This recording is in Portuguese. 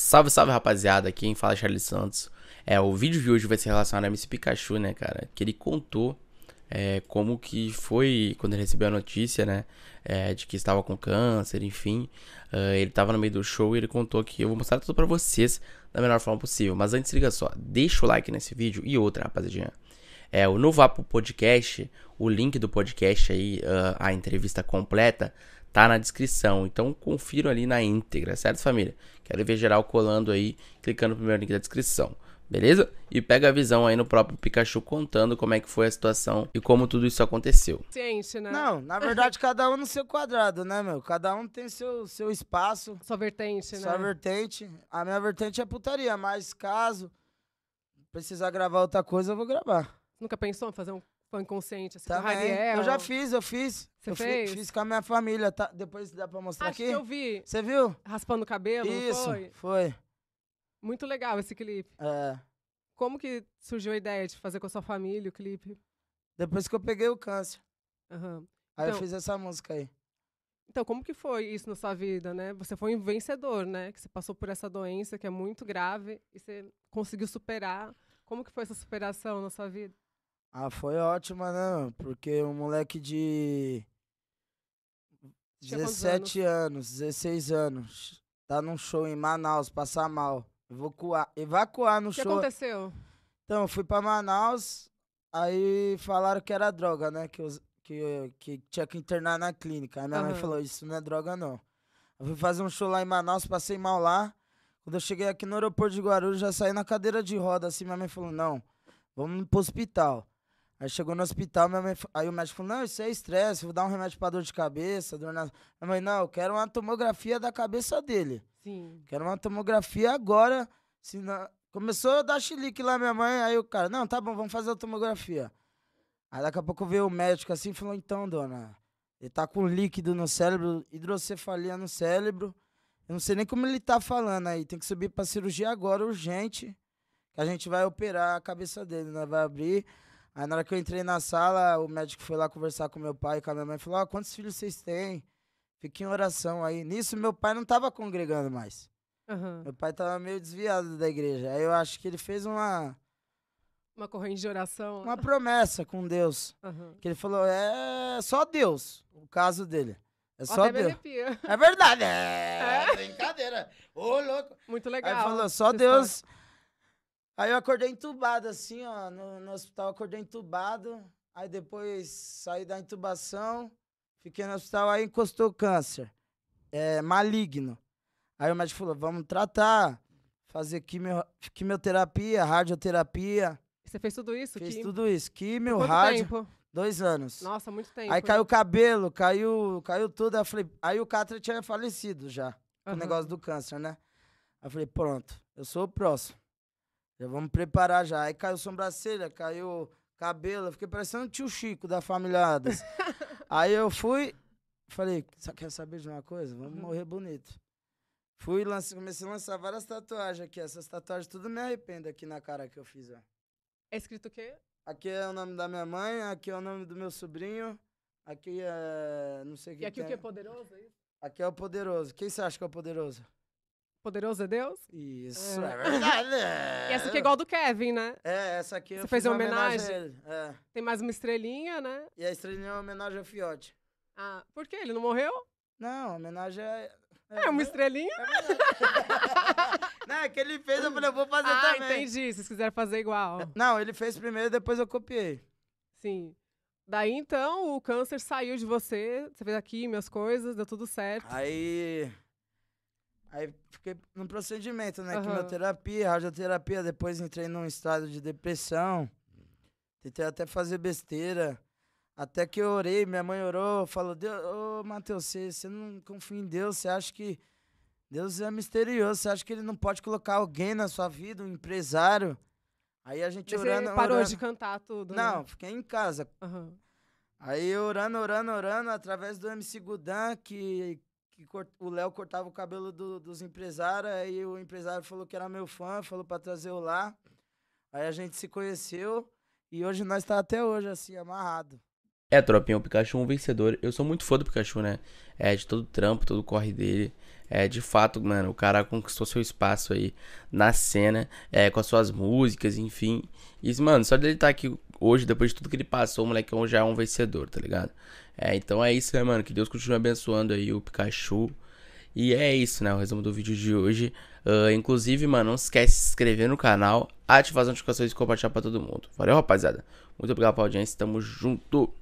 Salve, salve rapaziada, aqui quem fala é Charlie Santos. É, o vídeo de hoje vai ser relacionado a MC Pikachu, né, cara? Que ele contou é, como que foi quando ele recebeu a notícia, né? É, de que estava com câncer, enfim. Uh, ele estava no meio do show e ele contou que eu vou mostrar tudo para vocês da melhor forma possível. Mas antes, liga só, deixa o like nesse vídeo e outra, rapaziadinha. É, o Novapo Podcast, o link do podcast aí, uh, a entrevista completa, tá na descrição. Então confiro ali na íntegra, certo, família? Quero ver geral colando aí, clicando no primeiro link da descrição. Beleza? E pega a visão aí no próprio Pikachu contando como é que foi a situação e como tudo isso aconteceu. Ciente, né? Não, na verdade, cada um no seu quadrado, né, meu? Cada um tem seu, seu espaço. Sua vertente, né? Sua vertente. A minha vertente é putaria, mas caso precisar gravar outra coisa, eu vou gravar. Nunca pensou em fazer um foi inconsciente, assim, com o Radiel. Eu já fiz, eu fiz. Você eu fez? Fiz, fiz com a minha família, tá? Depois dá pra mostrar Acho aqui? que eu vi. Você viu? Raspando o cabelo, Isso, foi? foi? Muito legal esse clipe. É. Como que surgiu a ideia de fazer com a sua família o clipe? Depois que eu peguei o câncer. Uhum. Aí então, eu fiz essa música aí. Então, como que foi isso na sua vida, né? Você foi um vencedor, né? Que você passou por essa doença que é muito grave e você conseguiu superar. Como que foi essa superação na sua vida? Ah, foi ótima, né? Porque um moleque de 17 anos? 16 anos, tá num show em Manaus, passar mal. Evacuar, evacuar no show. O que aconteceu? Então, eu fui pra Manaus, aí falaram que era droga, né? Que, eu, que, que tinha que internar na clínica. Aí minha uhum. mãe falou, isso não é droga, não. Eu fui fazer um show lá em Manaus, passei mal lá. Quando eu cheguei aqui no aeroporto de Guarulhos, já saí na cadeira de roda, assim, minha mãe falou, não, vamos pro hospital. Aí chegou no hospital, minha mãe, aí o médico falou, não, isso é estresse, vou dar um remédio pra dor de cabeça, dor na... Minha mãe, não, eu quero uma tomografia da cabeça dele. Sim. Quero uma tomografia agora, senão... Começou a dar chilique lá, minha mãe, aí o cara, não, tá bom, vamos fazer a tomografia. Aí daqui a pouco veio o médico assim e falou, então, dona, ele tá com líquido no cérebro, hidrocefalia no cérebro, eu não sei nem como ele tá falando aí, tem que subir pra cirurgia agora, urgente, que a gente vai operar a cabeça dele, né, vai abrir... Aí na hora que eu entrei na sala, o médico foi lá conversar com meu pai e com a minha mãe e falou: ah, quantos filhos vocês têm? Fiquei em oração aí. Nisso, meu pai não estava congregando mais. Uhum. Meu pai estava meio desviado da igreja. Aí eu acho que ele fez uma. Uma corrente de oração? Uma promessa com Deus. Uhum. Que ele falou: é só Deus, o caso dele. É só Até Deus. É verdade, é, é? brincadeira. Ô, louco. Muito legal. Aí falou: só Deus. História. Aí eu acordei entubado, assim, ó, no, no hospital, acordei entubado. Aí depois saí da intubação, fiquei no hospital, aí encostou câncer. É, maligno. Aí o médico falou: vamos tratar, fazer quimio, quimioterapia, radioterapia. Você fez tudo isso? Fiz tudo isso. Quimio, Por quanto rádio. Tempo? Dois anos. Nossa, muito tempo. Aí caiu o cabelo, caiu, caiu tudo. Aí, falei, aí o Catra tinha falecido já. Uhum. O negócio do câncer, né? Aí eu falei, pronto, eu sou o próximo. Já vamos preparar já. Aí caiu sobrancelha, caiu cabelo. fiquei parecendo o tio Chico da família Adas. Aí eu fui, falei, só quer saber de uma coisa? Vamos uhum. morrer bonito. Fui, lance, comecei a lançar várias tatuagens aqui. Essas tatuagens tudo me arrependo aqui na cara que eu fiz, ó. É escrito o quê? Aqui é o nome da minha mãe, aqui é o nome do meu sobrinho, aqui é. não sei o que. E aqui o que é poderoso, é Aqui é o poderoso. Quem você acha que é o poderoso? Poderoso é Deus? Isso, é, é verdade. e essa aqui é igual do Kevin, né? É, essa aqui Você eu fez uma homenagem. homenagem a ele. É. Tem mais uma estrelinha, né? E a estrelinha é uma homenagem ao Fiote. Ah, por quê? Ele não morreu? Não, homenagem é. É, uma estrelinha? É não, é que ele fez, eu falei, eu vou fazer ah, também. Ah, entendi. Se quiser fazer igual. Não, ele fez primeiro, depois eu copiei. Sim. Daí, então, o câncer saiu de você, você fez aqui minhas coisas, deu tudo certo. Aí, Aí fiquei num procedimento, né? Uhum. Quimioterapia, radioterapia, depois entrei num estado de depressão. Tentei até fazer besteira. Até que eu orei, minha mãe orou, falou, Deus, ô Matheus, você, você não confia em Deus, você acha que Deus é misterioso, você acha que ele não pode colocar alguém na sua vida, um empresário? Aí a gente Mas orando. Você parou orando. de cantar tudo? Né? Não, né? fiquei em casa. Uhum. Aí orando, orando, orando, através do MC Gudan, que que cort... o Léo cortava o cabelo do, dos empresários, aí o empresário falou que era meu fã, falou para trazer o lá. Aí a gente se conheceu e hoje nós tá até hoje, assim, amarrado. É, tropinha, o Pikachu é um vencedor. Eu sou muito fã do Pikachu, né? É, de todo o trampo, todo o corre dele. É, de fato, mano, o cara conquistou seu espaço aí na cena, é, com as suas músicas, enfim. E, mano, só dele estar tá aqui hoje, depois de tudo que ele passou, o moleque já é um vencedor, tá ligado? É, então é isso, né, mano? Que Deus continue abençoando aí o Pikachu. E é isso, né? O resumo do vídeo de hoje. Uh, inclusive, mano, não esquece de se inscrever no canal, ativar as notificações e compartilhar pra todo mundo. Valeu, rapaziada. Muito obrigado pela audiência. Tamo junto.